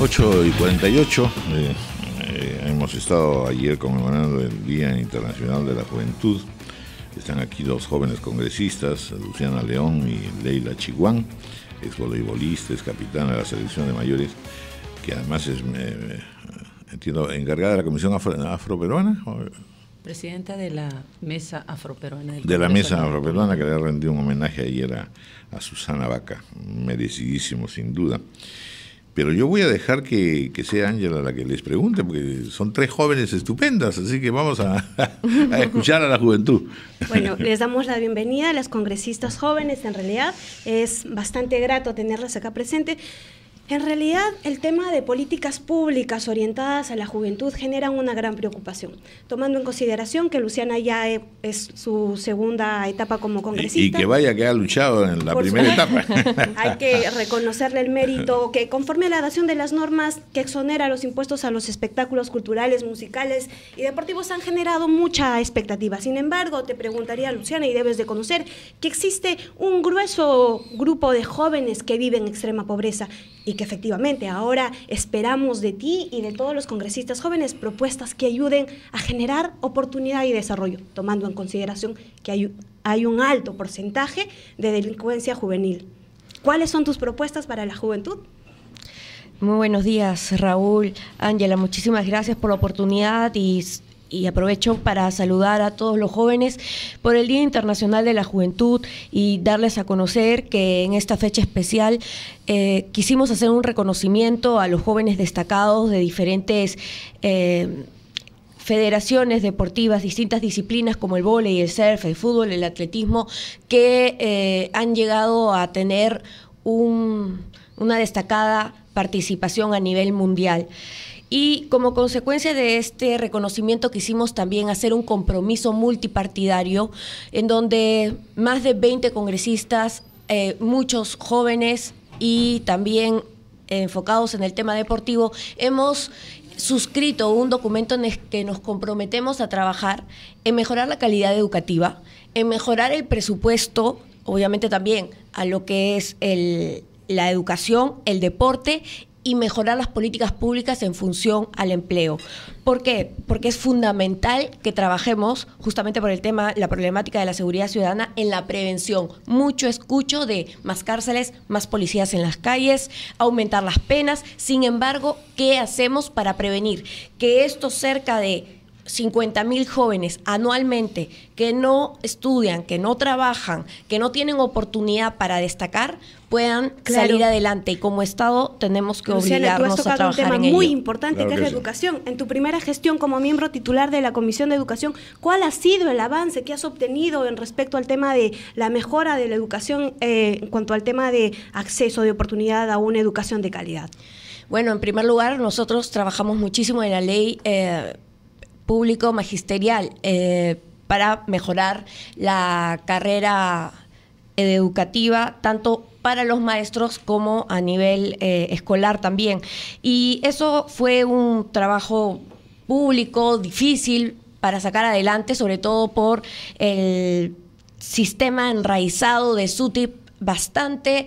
8 y 48. Eh, eh, hemos estado ayer conmemorando el Día Internacional de la Juventud. Están aquí dos jóvenes congresistas, Luciana León y Leila Chihuán ex voleibolista, ex capitana de la selección de mayores, que además es, eh, entiendo, encargada de la Comisión Afro, Afroperuana. Presidenta de la Mesa Afroperuana. peruana de la Mesa Afroperuana, que le rendido un homenaje ayer a, a Susana Vaca, merecidísimo sin duda. Pero yo voy a dejar que, sea Ángela la que les pregunte, porque son tres jóvenes estupendas, así que vamos a, a, escuchar a la juventud. Bueno, les damos la bienvenida a las congresistas jóvenes, en realidad es bastante grato tenerlas acá presentes. En realidad, el tema de políticas públicas orientadas a la juventud genera una gran preocupación, tomando en consideración que Luciana ya e, es su segunda etapa como congresista. Y que vaya que ha luchado en la primera etapa. Hay que reconocerle el mérito que conforme a la dación de las normas que exonera los impuestos a los espectáculos culturales, musicales y deportivos han generado mucha expectativa. Sin embargo, te preguntaría, Luciana, y debes de conocer que existe un grueso grupo de jóvenes que viven en extrema pobreza y que efectivamente ahora esperamos de ti y de todos los congresistas jóvenes propuestas que ayuden a generar oportunidad y desarrollo, tomando en consideración que hay, hay un alto porcentaje de delincuencia juvenil. ¿Cuáles son tus propuestas para la juventud? Muy buenos días, Raúl. Ángela, muchísimas gracias por la oportunidad y y aprovecho para saludar a todos los jóvenes por el Día Internacional de la Juventud y darles a conocer que en esta fecha especial eh, quisimos hacer un reconocimiento a los jóvenes destacados de diferentes... Eh, federaciones deportivas, distintas disciplinas como el vóley, el surf, el fútbol, el atletismo, que eh, han llegado a tener una destacada participación a nivel mundial. Y como consecuencia de este reconocimiento quisimos también hacer un compromiso multipartidario en donde más de 20 congresistas, eh, muchos jóvenes y también enfocados en el tema deportivo, hemos suscrito un documento en el que nos comprometemos a trabajar en mejorar la calidad educativa, en mejorar el presupuesto, obviamente también a lo que es el, la educación, el deporte y mejorar las políticas públicas en función al empleo. ¿Por qué? Porque es fundamental que trabajemos justamente por el tema, la problemática de la seguridad ciudadana en la prevención. Mucho escucho de más cárceles, más policías en las calles, aumentar las penas. Sin embargo, ¿qué hacemos para prevenir que esto cerca de 50.000 jóvenes anualmente que no estudian, que no trabajan, que no tienen oportunidad para destacar, puedan salir adelante. Y como Estado tenemos que Luciana, a trabajar un tema muy importante que, es la educación. En tu primera gestión como miembro titular de la Comisión de Educación, ¿cuál ha sido el avance que has obtenido en respecto al tema de la mejora de la educación eh, en cuanto al tema de acceso, de oportunidad a una educación de calidad? Bueno, en primer lugar, nosotros trabajamos muchísimo en la ley. Eh, público magisterial eh, para mejorar la carrera educativa, tanto para los maestros como a nivel eh, escolar también. Y eso fue un trabajo público difícil para sacar adelante, sobre todo por el sistema enraizado de SUTIP bastante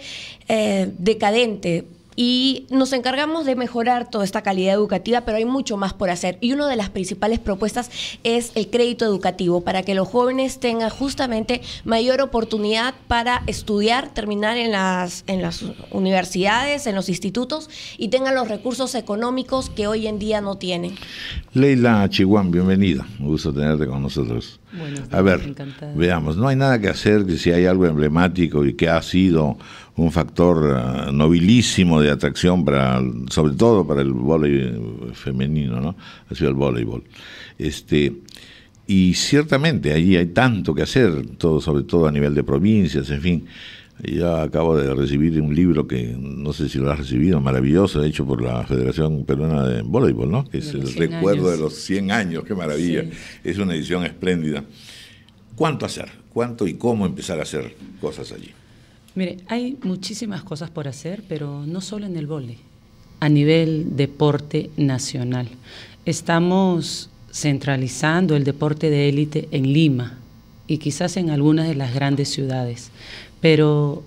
eh, decadente y nos encargamos de mejorar toda esta calidad educativa, pero hay mucho más por hacer. Y una de las principales propuestas es el crédito educativo, para que los jóvenes tengan justamente mayor oportunidad para estudiar, terminar en las, en las universidades, en los institutos y tengan los recursos económicos que hoy en día no tienen. Leila Chihuán, bienvenida. Un gusto tenerte con nosotros a ver, veamos, no hay nada que hacer que si hay algo emblemático y que ha sido un factor eh, nobilísimo de atracción para, sobre todo para el voleibol eh, femenino, ¿no? Ha sido el voleibol. Este, y ciertamente allí hay tanto que hacer, todo, sobre todo a nivel de provincias, en fin. Ya acabo de recibir un libro que no sé si lo has recibido, maravilloso, hecho por la Federación Peruana de Voleibol, ¿no? Que es el recuerdo de los 100 años, qué maravilla. Es una edición espléndida. ¿Cuánto hacer? ¿Cuánto y cómo empezar a hacer cosas allí? Mire, hay muchísimas cosas por hacer, pero no solo en el vole... a nivel deporte nacional. Estamos centralizando el deporte de élite en Lima y quizás en algunas de las grandes ciudades, pero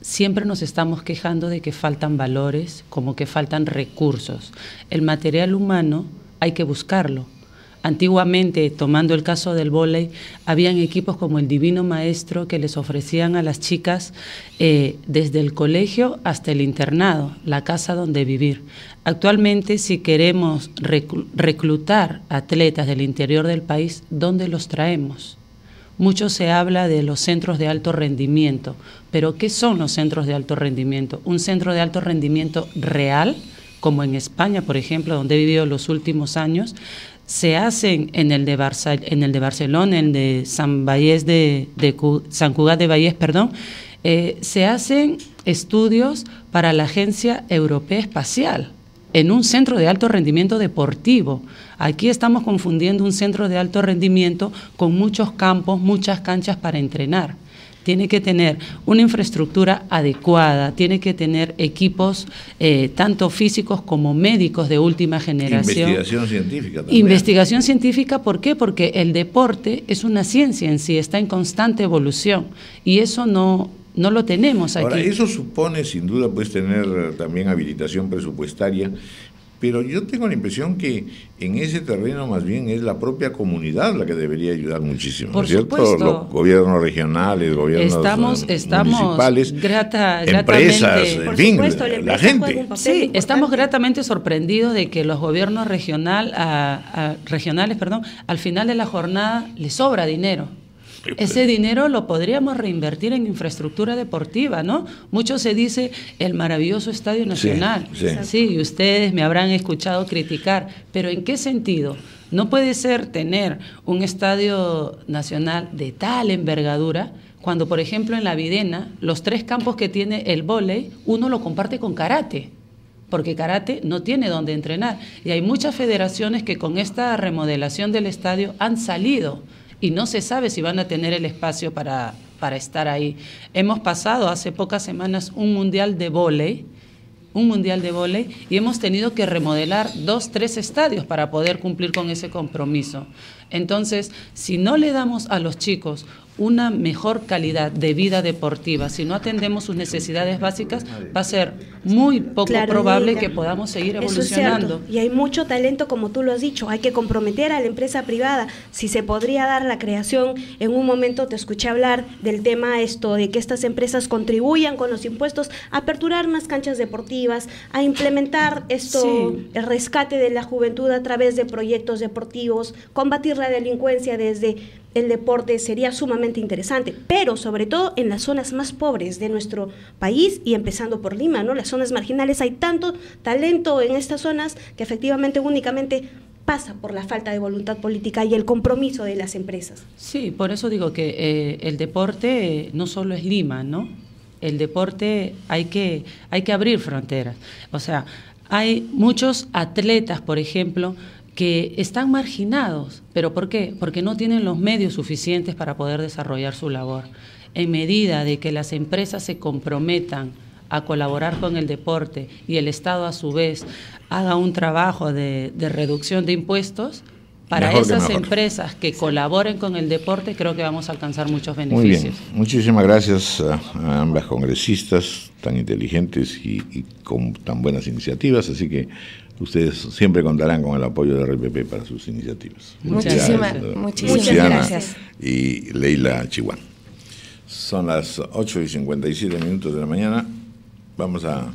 siempre nos estamos quejando de que faltan valores, como que faltan recursos. El material humano hay que buscarlo. Antiguamente, tomando el caso del vóley, habían equipos como el Divino Maestro que les ofrecían a las chicas eh, desde el colegio hasta el internado, la casa donde vivir. Actualmente, si queremos reclutar atletas del interior del país, ¿dónde los traemos? Mucho se habla de los centros de alto rendimiento, pero ¿qué son los centros de alto rendimiento? Un centro de alto rendimiento real, como en España, por ejemplo, donde he vivido los últimos años, se hacen en el de, en el de Barcelona, en el de San, de, Cugat de Vallés, perdón, eh, se hacen estudios para la Agencia Europea Espacial en un centro de alto rendimiento deportivo. Aquí estamos confundiendo un centro de alto rendimiento con muchos campos, muchas canchas para entrenar. Tiene que tener una infraestructura adecuada, tiene que tener equipos eh, tanto físicos como médicos de última generación. Investigación científica también. Investigación científica, ¿por qué? Porque el deporte es una ciencia en sí, está en constante evolución y eso no no lo tenemos aquí. Ahora, eso supone, sin duda, pues tener eh, también habilitación presupuestaria, pero yo tengo la impresión que en ese terreno más bien es la propia comunidad la que debería ayudar muchísimo, Por cierto? Los gobiernos regionales, gobiernos estamos, eh, estamos municipales, empresas, la, gente. Sí, estamos gratamente sorprendidos de que los gobiernos regional, regionales perdón, al final de la jornada les sobra dinero. Ese dinero lo podríamos reinvertir en infraestructura deportiva, ¿no? Mucho se dice el maravilloso Estadio Nacional. Sí, ustedes me habrán escuchado criticar, pero ¿en qué sentido? No puede ser tener un estadio nacional de tal envergadura cuando, por ejemplo, en la Videna, los tres campos que tiene el vóley, uno lo comparte con karate porque karate no tiene donde entrenar. Y hay muchas federaciones que con esta remodelación del estadio han salido y no se sabe si van a tener el espacio para, para estar ahí. Hemos pasado hace pocas semanas un mundial de volei... un mundial de volei... y hemos tenido que remodelar dos, tres estadios para poder cumplir con ese compromiso. Entonces, si no le damos a los chicos una mejor calidad de vida deportiva. Si no atendemos sus necesidades básicas, va a ser muy poco probable que podamos seguir evolucionando. y hay mucho talento, como tú lo has dicho, hay que comprometer a la empresa privada. Si se podría dar la creación, en un momento te escuché hablar del tema esto, de que estas empresas contribuyan con los impuestos a aperturar más canchas deportivas, a implementar esto, el rescate de la juventud a través de proyectos deportivos, combatir la delincuencia desde el deporte sería sumamente interesante, pero sobre todo en las zonas más pobres de nuestro país y empezando por Lima, ¿no? Las zonas marginales, hay tanto talento en estas zonas que efectivamente únicamente pasa por la falta de voluntad política y el compromiso de las empresas. Sí, por eso digo que eh, el deporte eh, no solo es Lima, ¿no? El deporte hay que, hay que abrir fronteras. O sea, hay muchos atletas, por ejemplo, que están marginados. ¿Pero por qué? Porque no tienen los medios suficientes para poder desarrollar su labor. En medida de que las empresas se comprometan a colaborar con el deporte y el Estado a su vez haga un trabajo de, de reducción de impuestos, para esas empresas que colaboren con el deporte, creo que vamos a alcanzar muchos beneficios. Muy Muchísimas gracias a, ambas congresistas tan inteligentes y, con tan buenas iniciativas. Así que ustedes siempre contarán con el apoyo de RPP para sus iniciativas. Muchísimas, muchísimas gracias. Y Leila Chihuán. Son las 8 y 57 minutos de la mañana. Vamos a